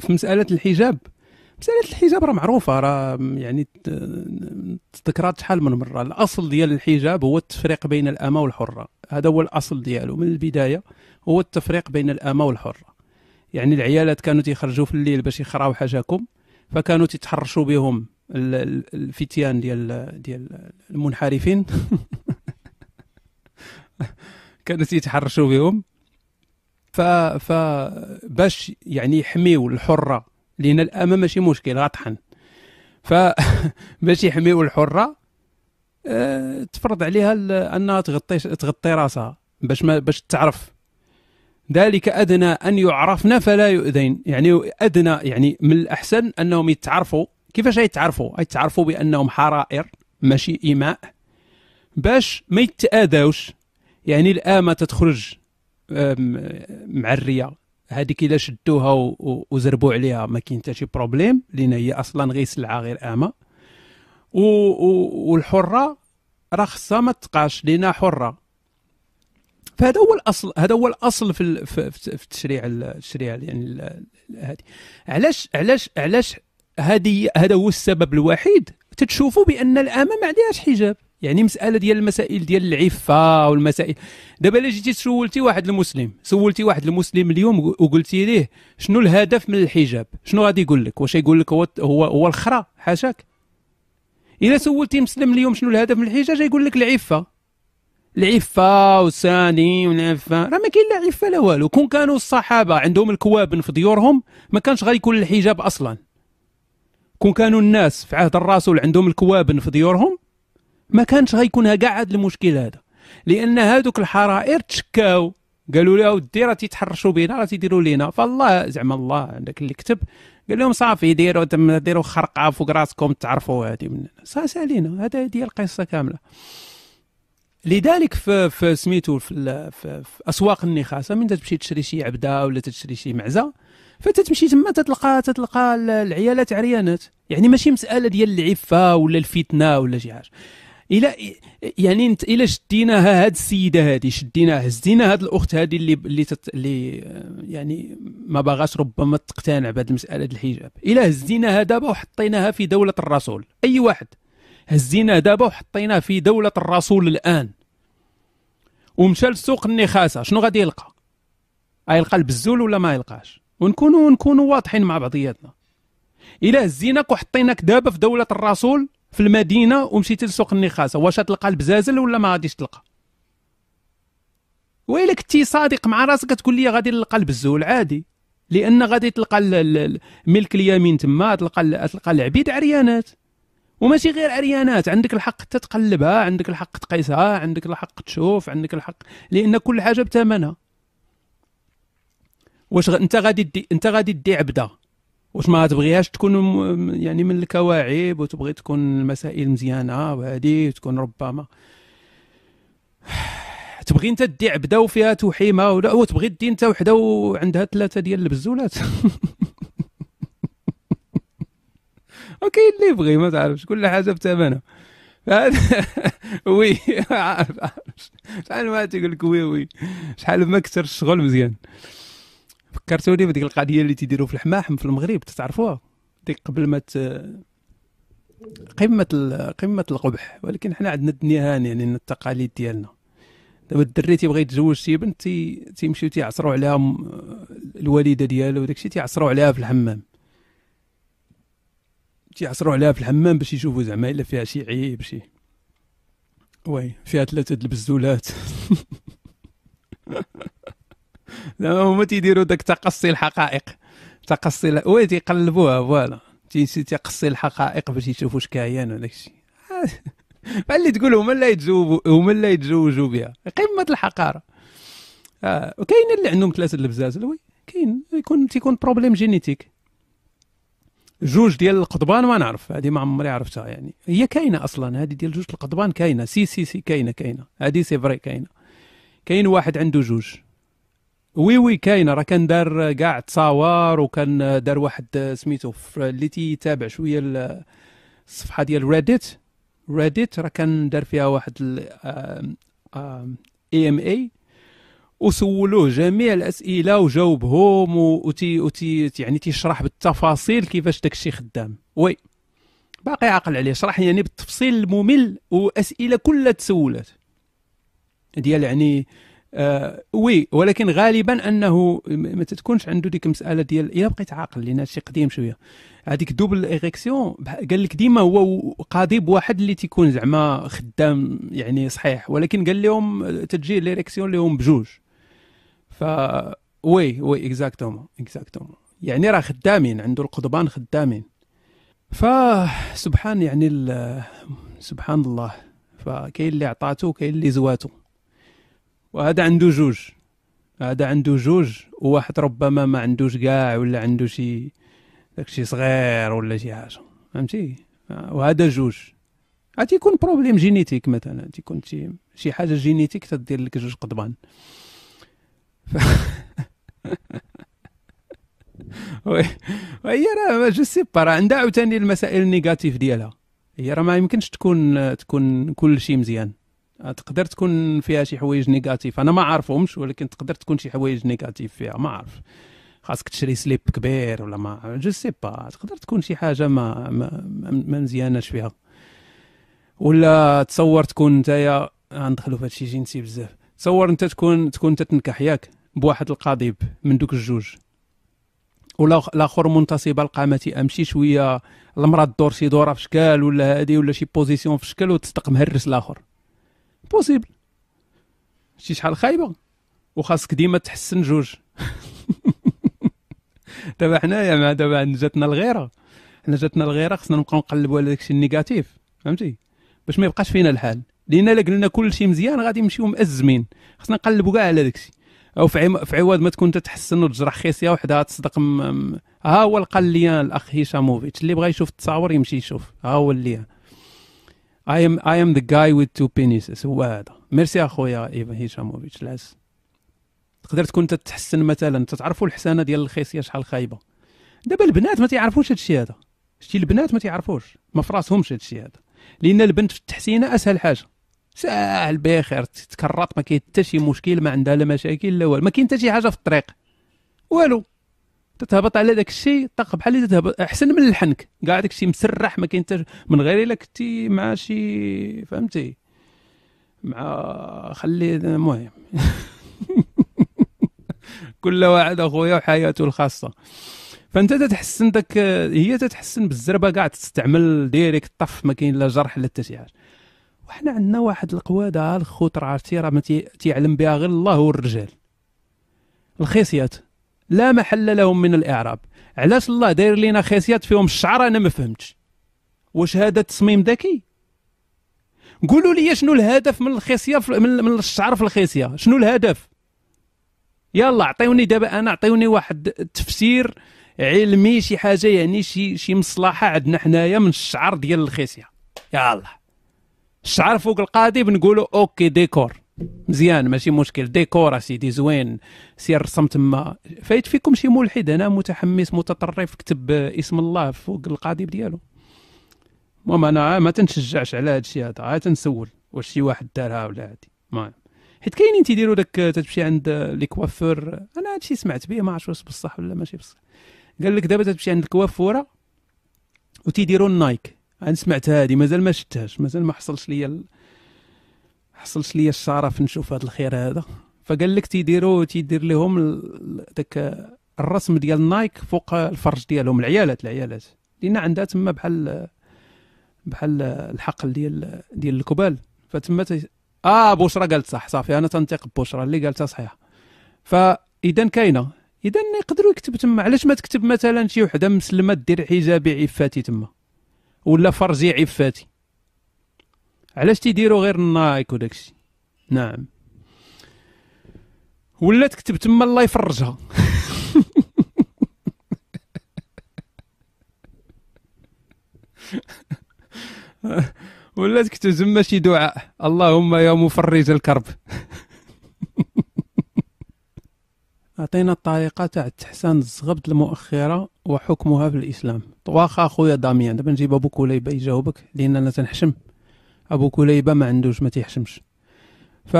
في مساله الحجاب مساله الحجاب راه معروفه راه يعني تذكرات شحال من مره الاصل ديال الحجاب هو التفريق بين الامه والحره هذا هو الاصل ديالو من البدايه هو التفريق بين الامه والحره يعني العيالات كانوا تيخرجوا في الليل باش يخراو حاجاكم فكانوا تيتحرشوا بهم الفتيان ديال ديال المنحرفين كانوا تيتحرشوا بهم ف فباش يعني يحميو الحره لان الامه ماشي مشكل غطحن ف باش يحميو الحره أه تفرض عليها انها تغطي تغطي راسها باش ما باش تعرف ذلك ادنى ان يعرفن فلا يؤذين يعني ادنى يعني من الاحسن انهم يتعرفوا كيفاش يتعرفوا يتعرفوا بانهم حرائر ماشي اماء باش ما يتاذوش يعني الامه تتخرج معريه هذيك الا شدوها وزربوا عليها ما كاين حتى شي بروبليم لان هي اصلا غير سلعه غير امه و... والحره راه خصها ما تقاش لانها حره فهذا هو الاصل هذا هو الاصل في في التشريع التشريع يعني هذه علاش علاش علاش هذه هذا هو السبب الوحيد تتشوفوا بان الامه ما عندهاش حجاب يعني مساله ديال المسائل ديال العفه والمسائل دابا الا جيتي سولتي واحد المسلم سولتي واحد المسلم اليوم وقلتي ليه شنو الهدف من الحجاب شنو غادي يقول لك واش يقول لك هو هو, هو الخرا حاشاك الا سولتي مسلم اليوم شنو الهدف من الحجاب يقول لك العفه العفه والساني والعفه راه ما كاين لا عفه لا والو كون كانوا الصحابه عندهم الكوابن في ديورهم ما كانش غيكون الحجاب اصلا كون كانوا الناس في عهد الرسول عندهم الكوابن في ديورهم ما كانش غيكون كاع هذا المشكل هذا لان هذوك الحرائر تشكاو قالوا له ودي راه تيتحرشوا بينا راه تيديروا لينا فالله زعما الله عندك اللي كتب قال لهم صافي ديروا ديروا خرقه فوق راسكم تعرفوا هذه من ساس علينا هذا هي القصه كامله لذلك في, في سميتو في, في, في اسواق النخاسه من تمشي تشري شي عبده ولا تشري شي معزه فتتمشي تما تتلقى تتلقى العيالات عريانات يعني ماشي مساله ديال العفه ولا الفتنه ولا شي حاجه الى يعني الى شديناها هاد السيده هادي شديناها هزينا هاد الاخت هادي اللي اللي تت اللي يعني ما باغاش ربما تقتنع بهاد المساله الحجاب الى هزيناها دابا وحطيناها في دوله الرسول اي واحد هزيناه دابا وحطيناه في دوله الرسول الان ومشى لسوق النخاسه شنو غادي يلقى غيلقى البزول ولا ما يلقاش ونكونوا نكونوا واضحين مع بعضياتنا الى هزيناك وحطيناك دابا في دوله الرسول في المدينه ومشيتي لسوق النخاسه واش تلقى البزازل ولا ما غاديش تلقى ويلا كنتي صادق مع راسك تقول لي غادي نلقى البزول عادي لان غادي تلقى ملك اليمين تما تلقى تلقى العبيد عريانات وماشي غير عريانات عندك الحق حتى تقلبها عندك الحق تقيسها عندك الحق تشوف عندك الحق لان كل حاجه بثمنها واش انت غادي دي انت غادي دي عبده واش ما تبغيهاش تكون يعني من الكواعب وتبغي تكون المسائل مزيانه وهذه تكون ربما تبغي انت دي عبده وفيها توحيمه ولا تبغي دي انت وحده وعندها ثلاثه ديال البزولات اوكي اللي يبغي ما تعرفش كل حاجه بثمنها وي عارف عارف شحال ما تيقول لك وي وي شحال ما كثر الشغل مزيان فكرتوني بديك القضيه اللي تيديروا في الحماحم في المغرب تتعرفوها ديك قبل ما ت... قمه ال... قمه القبح ولكن حنا عندنا الدنيا هانيه يعني التقاليد ديالنا دابا الدري تيبغي يتزوج شي بنت تيمشيو تيعصروا عليها الوالده ديالو وداكشي تيعصروا عليها في الحمام تيعصروا عليها في الحمام باش يشوفوا زعما الا فيها شي عيب شي وي فيها ثلاثه البزولات زعما هما تيديروا داك تقصي الحقائق تقصي ل... وي تيقلبوها فوالا تيقصي الحقائق باش يشوفوا واش كاين وداك الشيء بحال اللي تقول هما اللي يتزوجوا هما اللي يتزوجوا بها قمه الحقاره آه. وكاين اللي عندهم ثلاثه لبزاز وي كاين يكون تيكون بروبليم جينيتيك جوج ديال القضبان ما نعرف هذه ما عمري عرفتها يعني هي كاينه اصلا هذه ديال جوج القضبان كاينه سي سي سي كاينه كاينه هذه سي فري كاينه كاين واحد عنده جوج وي وي كاينه راه كان دار كاع تصاور وكان دار واحد سميتو اللي تيتابع شويه الصفحه ديال ريديت ريديت راه كان دار فيها واحد اي ام اي وسولوه جميع الاسئله وجاوبهم وتي وتي يعني تيشرح بالتفاصيل كيفاش داك الشيء خدام وي باقي عاقل عليه شرح يعني بالتفصيل الممل واسئله كلها تسولات ديال يعني آه وي ولكن غالبا انه ما تتكونش عنده ديك المساله ديال الا بقيت عاقل لان هادشي قديم شويه هذيك دوبل ايريكسيون قال لك ديما هو قاضي بواحد اللي تيكون زعما خدام يعني صحيح ولكن قال لهم تجي ليريكسيون لهم بجوج ف وي وي اكزاكتومون اكزاكتومون يعني راه خدامين عنده القضبان خدامين ف سبحان يعني سبحان الله فكاين اللي عطاتو كاين اللي زواتو وهذا عنده جوج هذا عنده جوج وواحد ربما ما عندوش كاع ولا عنده شي داكشي صغير ولا شي حاجه فهمتي وهذا جوج عاد يكون بروبليم جينيتيك مثلا تيكون شي شي حاجه جينيتيك تدير لك جوج قضبان ف... وهي راه جو سي با راه عندها عاوتاني المسائل النيجاتيف ديالها هي راه ما يمكنش تكون تكون كل شيء مزيان تقدر تكون فيها شي حوايج نيجاتيف انا ما عارفهمش ولكن تقدر تكون شي حوايج نيجاتيف فيها ما عارف خاصك تشري سليب كبير ولا ما جو سي با تقدر تكون شي حاجه ما ما, ما مزياناش فيها ولا تصور تكون نتايا غندخلو في هادشي جنسي بزاف تصور انت تكون تكون تتنكح ياك بواحد القضيب من دوك الجوج ولا الاخر منتصبه القامه امشي شويه المراه تدور شي دوره في شكل ولا هادي ولا شي بوزيسيون في شكل وتصدق مهرس الاخر بوسيبل شي شحال خايبه وخاصك ديما تحسن جوج دابا حنايا مع دابا جاتنا الغيره حنا جاتنا الغيره خصنا نبقاو نقلبوا على داكشي النيجاتيف فهمتي باش ما يبقاش فينا الحال لان الا قلنا كلشي مزيان غادي نمشيو مأزمين خصنا نقلبوا كاع على داكشي او في عوض ما تكون تتحسن وتجرح خيسيه وحدها تصدق ها هو القليان الاخ هشاموفيتش اللي بغى يشوف التصاور يمشي يشوف ها هو اللي اي ام اي ام ذا جاي ويز تو بينيسز هو هذا ميرسي اخويا ايفان هيشاموفيتش العز تقدر تكون تتحسن مثلا تتعرفوا الحسانه ديال الخيسيه شحال خايبه دابا البنات ما تيعرفوش هادشي هذا شتي البنات ما تيعرفوش ما فراسهمش هادشي هذا لان البنت في التحسينه اسهل حاجه ساهل بخير تكرط ما كاين حتى شي مشكل ما عندها لا مشاكل لا والو ما كاين حتى شي حاجه في الطريق والو تتهبط على داك الشيء طاق بحال اللي تتهبط احسن من الحنك كاع داك الشيء مسرح ما كاين من غير الا كنتي مع شي فهمتي مع خلي المهم كل واحد اخويا وحياته الخاصه فانت تتحسن داك هي تتحسن بالزربه كاع تستعمل ديريكت طف ما كاين لا جرح لا حتى شي حاجه وحنا عندنا واحد القواده الخوت راه عرفتي راه تيعلم بها غير الله والرجال الخيصيات لا محل لهم من الاعراب علاش الله داير لينا خاصيات فيهم الشعر انا ما فهمتش واش هذا تصميم ذكي قولوا لي شنو الهدف من الخصيه من, من الشعر في الخصيه شنو الهدف يلا عطيوني دابا انا عطيوني واحد تفسير علمي شي حاجه يعني شي شي مصلحه عندنا حنايا من الشعر ديال الخصيه يلا الشعر فوق القاضي بنقولوا اوكي ديكور مزيان ماشي مشكل ديكور سيدي زوين سير رسم تما فايت فيكم شي ملحد انا متحمس متطرف كتب اسم الله فوق القضيب ديالو المهم انا ما تنشجعش على هذا الشيء هذا عاد تنسول واش شي واحد دارها ولا هادي المهم حيت كاينين تيديروا داك تتمشي عند لي كوافور انا الشيء سمعت به ما عرفتش واش بصح ولا ماشي بصح قال لك دابا تتمشي عند الكوافوره وتيديروا النايك انا سمعت هادي مازال ما شفتهاش مازال ما حصلش ليا حصلت لي الشرف نشوف هذا الخير هذا فقال لك تيديروا تيدير لهم داك الرسم ديال نايك فوق الفرج ديالهم العيالات العيالات لان عندها تما بحال بحال الحقل ديال ديال الكبال فتما تي... اه بشرى قالت صح صافي انا تنطيق ببشرى اللي قالتها صحيحه فاذا كاينه اذا يقدروا يكتب تما علاش ما تكتب مثلا شي وحده مسلمه دير حجابي عفاتي تما ولا فرجي عفاتي علاش تيديروا غير النايك وداكشي نعم ولا تكتب تما الله يفرجها ولا تكتب تما شي دعاء اللهم يا مفرج الكرب اعطينا الطريقه تاع تحسان الزغبت المؤخره وحكمها في الاسلام واخا خويا داميان دابا نجيب ابو كليبه يجاوبك لان انا تنحشم ابو كليبه ما عندوش ما تيحشمش ف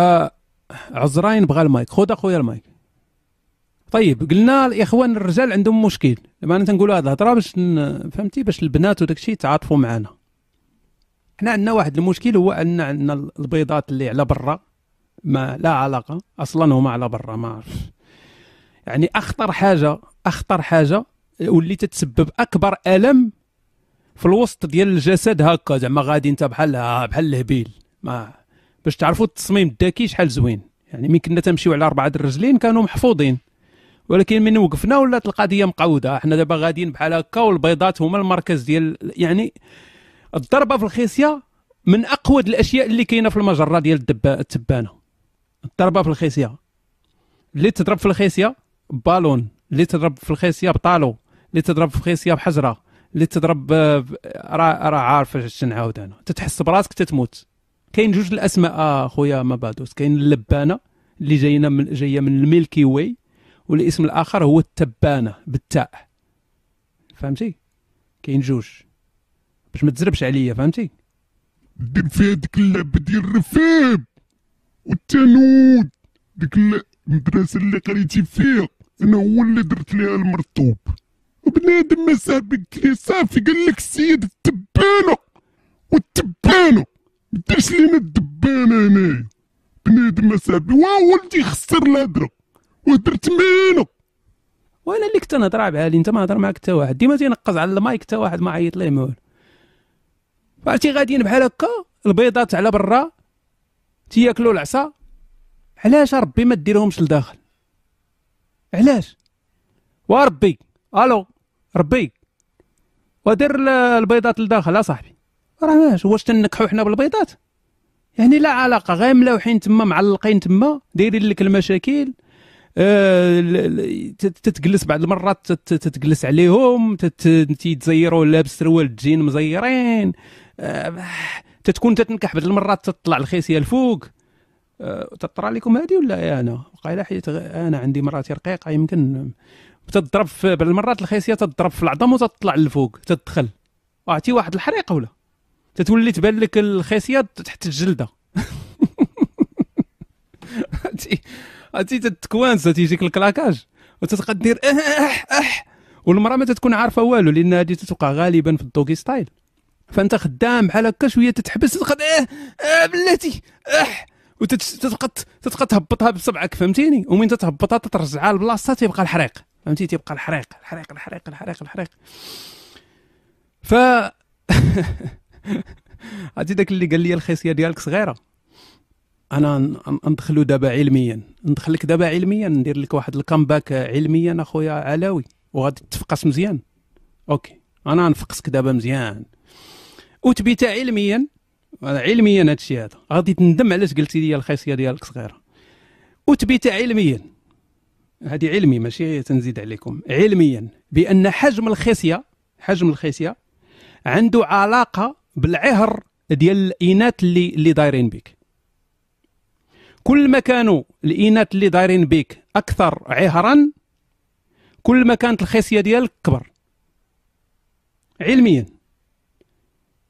عزراين بغى المايك خد اخويا المايك طيب قلنا الاخوان الرجال عندهم مشكل لما انا تنقولوا هذه الهضره باش فهمتي باش البنات وداك الشيء يتعاطفوا معنا حنا عندنا واحد المشكل هو ان عندنا البيضات اللي على برا ما لا علاقه اصلا هما على برا ما عرفش يعني اخطر حاجه اخطر حاجه واللي تتسبب اكبر الم في الوسط ديال الجسد هكا زعما غادي انت بحال بحال الهبيل ما باش تعرفوا التصميم الذكي شحال زوين يعني من كنا تمشيو على اربعه الرجلين كانوا محفوظين ولكن من وقفنا ولات القضيه مقوده حنا دابا غاديين بحال هكا والبيضات هما المركز ديال يعني الضربه في الخصيه من اقوى الاشياء اللي كاينه في المجره ديال التبانه الضربه في الخصيه اللي تضرب في الخصيه بالون اللي تضرب في الخصيه بطالو اللي تضرب في الخصيه بحجره اللي تضرب آه، راه راه عارف اش نعاود انا تتحس براسك تتموت كاين جوج الاسماء آه خويا ما بادوس كاين اللبانه اللي جاينا من جايه من الميلكي واي والاسم الاخر هو التبانه بالتاء فهمتي كاين جوج باش ما تزربش عليا فهمتي دير فيها ديك اللعبه ديال الرفاب والتنود ديك المدرسه اللي قريتي فيها انا هو اللي درت ليها المرطوب وبنادم ما صاحبك صافي قال لك السيد التبانه والتبانه ما لينا الدبانه هنايا بنادم اصاحبي وا ولدي خسر الهدرة وهدرت معانا وانا اللي كنت نهضر بعالي انت ما هضر معاك حتى واحد ديما تينقز على المايك حتى واحد ما عيط ليه مول عرفتي غاديين بحال هكا البيضات على برا تياكلوا العصا علاش ربي ما ديرهمش لداخل علاش وربي الو ربي ودير البيضات لداخل اصاحبي راه واش واش حنا بالبيضات يعني لا علاقه غير ملاوحين تما معلقين تما دايرين لك المشاكل أه تتجلس بعض المرات تتجلس عليهم تتزيروا لابس سروال تجين مزيرين أه تتكون تتنكح بعض المرات تطلع الخيسيه الفوق آه، تطرى لكم هذه ولا انا وقيلا حيت انا عندي مراتي رقيقه يمكن تضرب في بعض المرات الخيسيه تضرب في العظم وتطلع للفوق تدخل وعطي واحد الحريقه ولا تتولي تبان لك الخيسيه تحت الجلده عرفتي تتكوانس تيجيك الكلاكاج وتتبقى دير اح أه، اح أه، أه، والمراه ما تتكون عارفه والو لان هذه تتوقع غالبا في الدوغي ستايل فانت خدام بحال هكا شويه تتحبس تتبقى اه اه بلاتي اح وتتبقى تتبقى تهبطها بصبعك فهمتيني ومن تتهبطها تترجعها لبلاصتها تيبقى الحريق فهمتي تيبقى الحريق الحريق الحريق الحريق الحريق ف عرفتي داك اللي قال لي الخصيه ديالك صغيره انا ندخلو دابا علميا ندخلك دابا علميا ندير لك واحد الكامباك علميا اخويا علاوي وغادي تفقس مزيان اوكي انا نفقسك دابا مزيان وتبيت علميا علميا هادشي هذا غادي تندم علاش قلتي لي الخصيه ديالك صغيره وتبيت علميا هذه علمي ماشي تنزيد عليكم علميا بان حجم الخصيه حجم الخصيه عنده علاقه بالعهر ديال الاناث اللي اللي دايرين بك كل ما كانوا الاناث اللي دايرين بك اكثر عهرا كل ما كانت الخصيه ديالك كبر علميا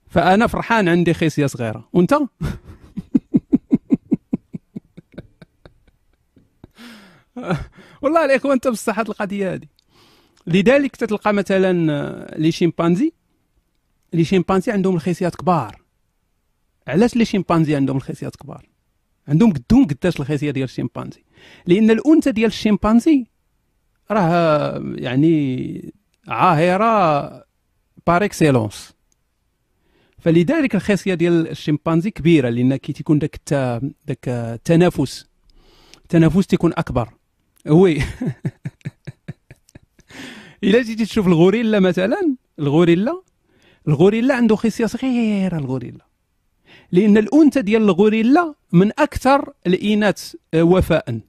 فانا فرحان عندي خصيه صغيره وانت والله عليك وانت هذه القضية هذه لذلك تتلقى مثلا آه، لي شمبانزي لي شمبانزي عندهم الخصيات كبار علاش لي شمبانزي عندهم الخصيات كبار عندهم قدهم قداش الخصيه ديال الشمبانزي لان الانثى ديال الشمبانزي راه يعني عاهره بار اكسيلونس فلذلك الخصيه ديال الشمبانزي كبيره لان كي تيكون داك داك التنافس التنافس تيكون اكبر وي الا جيتي تشوف الغوريلا مثلا الغوريلا الغوريلا عنده خصيه صغيره الغوريلا لان الانثى ديال الغوريلا من اكثر الاناث آه، وفاء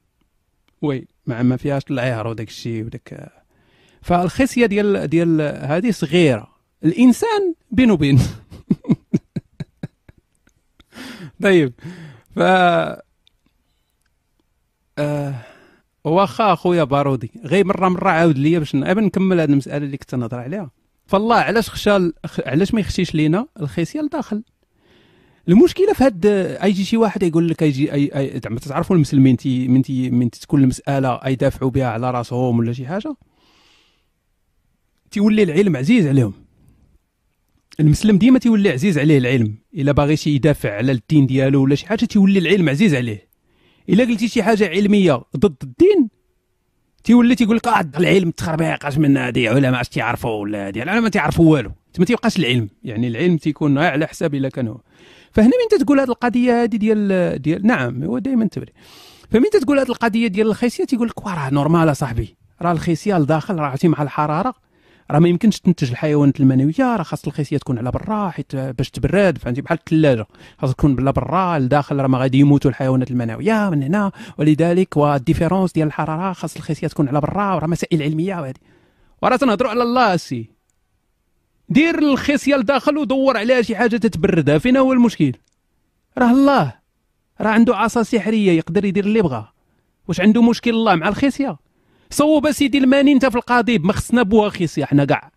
وي مع ما فيهاش العهر وداك الشيء وداك فالخصيه ديال ديال هذه صغيره الانسان بين وبين طيب ف آه واخا اخويا بارودي غير مره مره عاود ليا باش نكمل هذه المساله اللي كنت نهضر عليها فالله علاش خشى علاش ما يخشيش لينا الخيسيه لداخل المشكله في هاد ايجي شي واحد يقول لك ايجي اي, أي زعما تعرفوا المسلمين تي من تي من تكون المساله دافعوا بها على راسهم ولا شي حاجه تيولي العلم عزيز عليهم المسلم ديما تيولي عزيز عليه العلم الا باغي شي يدافع على الدين ديالو ولا شي حاجه تيولي العلم عزيز عليه الا قلتي شي حاجه علميه ضد الدين تيولي تيقول لك اه العلم تخربيق اش من هذه علماء اش تيعرفوا ولا هذه العلماء ما تيعرفوا والو ما تيبقاش العلم يعني العلم تيكون على حساب الا كان هو فهنا من تتقول هذه القضيه هذه ديال ديال نعم هو دائما تبري فمن تتقول هذه القضيه ديال الخيسيه تيقول لك راه نورمال صاحبي راه الخيسيه لداخل راه مع الحراره راه ما يمكنش تنتج الحيوانات المنويه راه خاص الخصيه تكون على برا حيت باش تبرد فهمتي بحال الثلاجه خاص تكون بلا برا لداخل راه ما غادي يموتوا الحيوانات المنويه من هنا ولذلك والديفيرونس ديال الحراره خاص الخصيه تكون على برا وراه مسائل علميه وهذه وراه تنهضروا على الله سي دير الخصيه لداخل ودور عليها شي حاجه تتبردها فين هو المشكل راه الله راه عنده عصا سحريه يقدر يدير اللي بغا واش عنده مشكل الله مع الخصيه صوب سيدي الماني انت في القضيب ما خصنا بواخيسي حنا كاع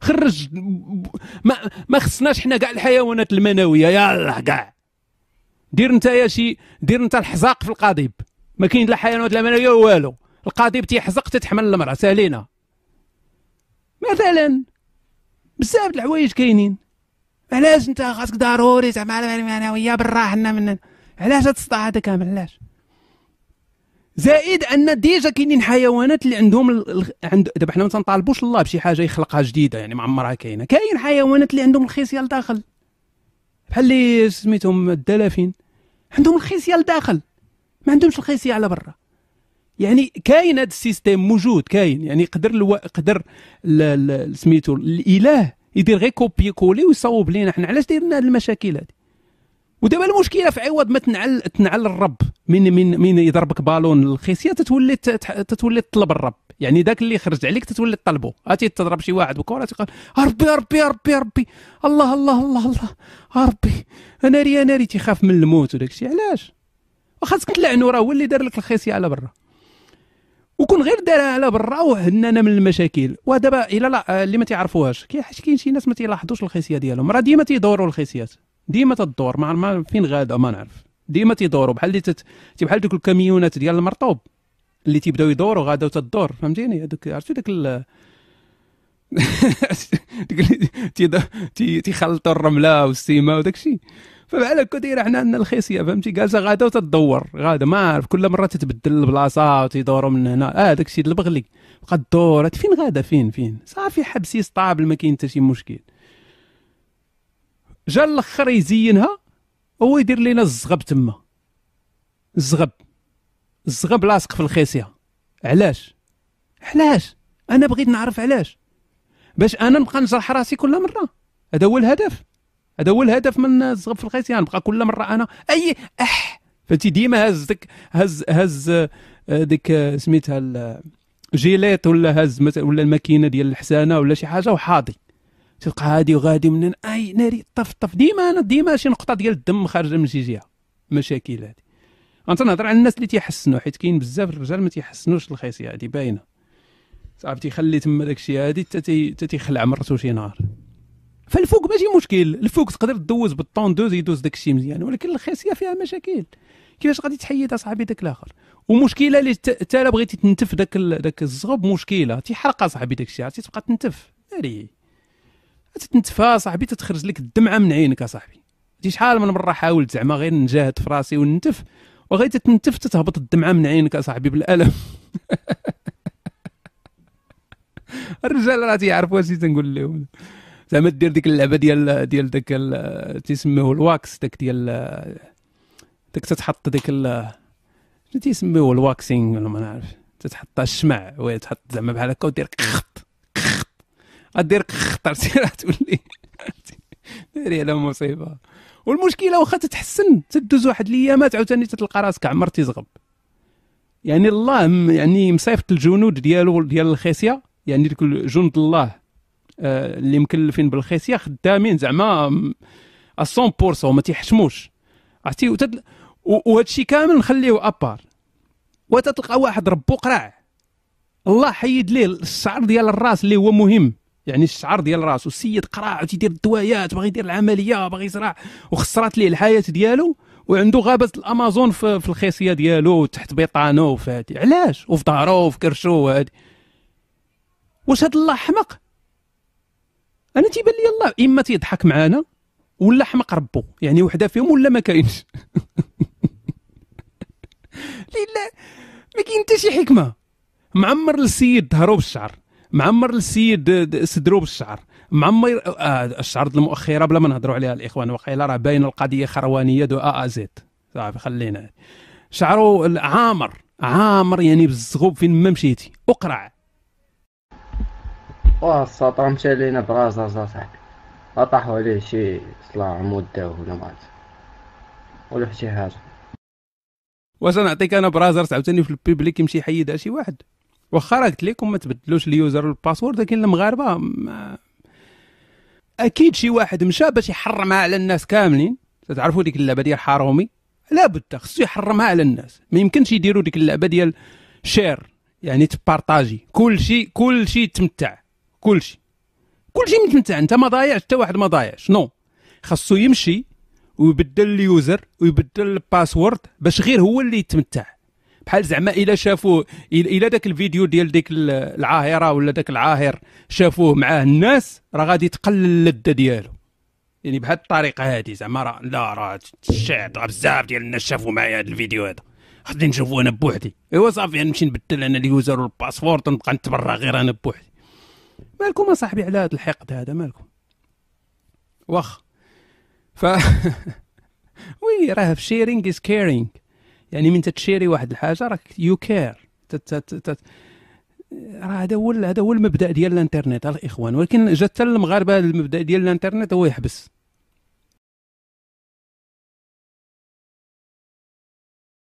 خرج ما ما خصناش حنا كاع الحيوانات المنويه يالله كاع دير انت يا شي دير انت الحزاق في القضيب ما كاين لا حيوانات لا منويه والو القضيب تيحزق تتحمل المراه سالينا مثلا بزاف د الحوايج كاينين علاش انت خاصك ضروري زعما برا بالراحه من علاش هاد الصداع هذا كامل علاش زائد ان ديجا كاينين حيوانات اللي عندهم ال... عند دابا حنا ما تنطالبوش الله بشي حاجه يخلقها جديده يعني ما عمرها كاينه كاين حيوانات اللي عندهم الخصيه لداخل بحال اللي سميتهم الدلافين عندهم الخصيه لداخل ما عندهمش الخصيه على برا يعني كاين هذا السيستيم موجود كاين يعني قدر الو... قدر ل... ل... سميتو الاله يدير غير كوبي كولي ويصاوب لينا حنا علاش دايرين هاد المشاكل هذه ودابا المشكله في عوض ما تنعل تنعل الرب من من من يضربك بالون الخيسيه تتولي تتولي تطلب الرب يعني داك اللي خرج عليك تتولي تطلبه اتي تضرب شي واحد بكره تقول ربي ربي ربي ربي الله الله الله الله ربي انا ري انا ري تيخاف من الموت وداك الشيء علاش وخاصك تلعنو راه هو اللي دار لك الخيسيه على برا وكون غير دارها على برا وهنانا من المشاكل ودابا الا آه، اللي ما تيعرفوهاش كاين كاين شي ناس ما تيلاحظوش الخيسيه ديالهم راه ديما تيدوروا الخيسيات ديما تدور ما مع... فين غادا ما نعرف ديما تيدوروا بحال اللي تت... بحال دوك الكاميونات ديال المرطوب اللي تيبداو يدوروا غادا وتدور فهمتيني هذوك عرفتي داك ال... تيخلطوا الرمله والسيما وداك الشيء فبحال هكا دايره حنا عندنا الخيسيه فهمتي جالسه غادا وتدور غادا ما عارف كل مره تتبدل البلاصه وتيدوروا من هنا اه داك الشيء البغلي بقى تدور فين غادا فين فين صافي حبسي سطابل ما كاين حتى شي مشكل جا الاخر يزينها هو يدير لينا الزغب تما الزغب الزغب لاصق في الخيسيه علاش علاش انا بغيت نعرف علاش باش انا نبقى نجرح راسي كل مره هذا هو الهدف هذا هو الهدف من الزغب في الخيسيه نبقى كل مره انا اي اح فهمتي ديما هز ديك هز هز آه، ديك آه، سميتها الجيليت ولا هز ولا الماكينه ديال الحسانه ولا شي حاجه وحاضي تلقى هادي وغادي من اي ناري طف طف ديما انا ديما شي نقطه ديال الدم خارجه من شي جهه مشاكل هادي انت تنهضر على الناس اللي تيحسنوا حيت كاين بزاف الرجال ما تيحسنوش الخيصيه هادي باينه صعب تيخلي تما داكشي هادي حتى تيخلع مرتو شي نهار فالفوق ماشي مشكل الفوق تقدر دوز بالطوندوز يدوز داكشي مزيان ولكن الخيصيه فيها مشاكل كيفاش غادي تحيد اصاحبي داك الاخر ومشكله اللي حتى بغيتي تنتف داك داك الزغب مشكله تيحرق اصاحبي داك الشيء تبقى تنتف ناري تتنتفى صاحبي تتخرج لك الدمعه من عينك صاحبي دي شحال من مره حاولت زعما غير نجاهد في راسي وننتف وغير تتنتف تتهبط الدمعه من عينك صاحبي بالالم الرجال راه تيعرفوا اش تنقول لهم زعما دير ديك اللعبه ديال ديال داك تيسميوه الواكس داك ديال داك تتحط ديك شنو تيسميوه الواكسينغ ولا ما نعرفش تتحط الشمع وتحط زعما بحال هكا ودير غدير خطر سير تولي ناري على مصيبه والمشكله واخا تتحسن تدوز واحد الايامات عاوتاني تتلقى راسك عمر تيزغب يعني الله يعني مصيفط الجنود ديالو ديال الخيسيه يعني ديك جند الله آه اللي مكلفين بالخيسيه خدامين زعما 100% ما تيحشموش عرفتي وتد... الشيء كامل نخليه ابار وتتلقى واحد ربو قرع الله حيد ليه الشعر ديال الراس اللي هو مهم يعني الشعر ديال راسو السيد قرا تيدير الدوايات باغي يدير العمليه باغي يزرع وخسرات ليه الحياه ديالو وعنده غابه الامازون في, في الخيصيه ديالو تحت بيطانو وفادي علاش وفي ظهرو وفي كرشو وهادي واش هاد الله حمق انا تيبان لي الله اما تيضحك معانا ولا حمق ربو يعني وحده فيهم ولا ما كاينش لا ما كاين حتى شي حكمه معمر السيد ظهرو بالشعر معمر السيد صدرو بالشعر معمر آه الشعر المؤخره بلا ما نهضروا عليها الاخوان وقيله راه باين القضيه خروانيه دو ا ا زد صافي خلينا شعره عامر عامر يعني بالزغوب فين ما مشيتي اقرع واه السطر مشى لينا راز اصاحبي طاحوا عليه شي صلاة عمود ولا ما ولا شي حاجه واش نعطيك انا برازرز عاوتاني في البيبليك يمشي على شي واحد واخا راه قلت لكم ما تبدلوش اليوزر والباسورد لكن المغاربه ما... اكيد شي واحد مشى باش يحرمها على الناس كاملين تعرفوا ديك اللعبه ديال حارومي لابد خصو يحرمها على الناس ما يمكنش يديروا ديك اللعبه ديال شير يعني تبارطاجي كل شيء كل شيء تمتع كل شيء كل شيء متمتع انت ما ضايعش حتى واحد ما ضايعش نو خاصو يمشي ويبدل اليوزر ويبدل الباسورد باش غير هو اللي يتمتع بحال زعما الا شافوه الا داك الفيديو ديال ديك العاهره ولا داك العاهر شافوه معاه الناس راه غادي تقلل اللذه ديالو يعني بهذه الطريقه هذه زعما راه لا راه الشعب بزاف ديال الناس شافوا معايا هذا الفيديو هذا خصني نشوفو انا بوحدي ايوا صافي نمشي نبدل انا اليوزر والباسبورت ونبقى نتبرع غير انا بوحدي مالكم اصاحبي على هذا الحقد هذا مالكم واخ ف وي راه في شيرينغ از كيرينغ يعني من تتشيري واحد الحاجه راك يو كير راه هذا هو هذا هو المبدا ديال الانترنت الاخوان ولكن جات المغاربه المبدا ديال الانترنت هو يحبس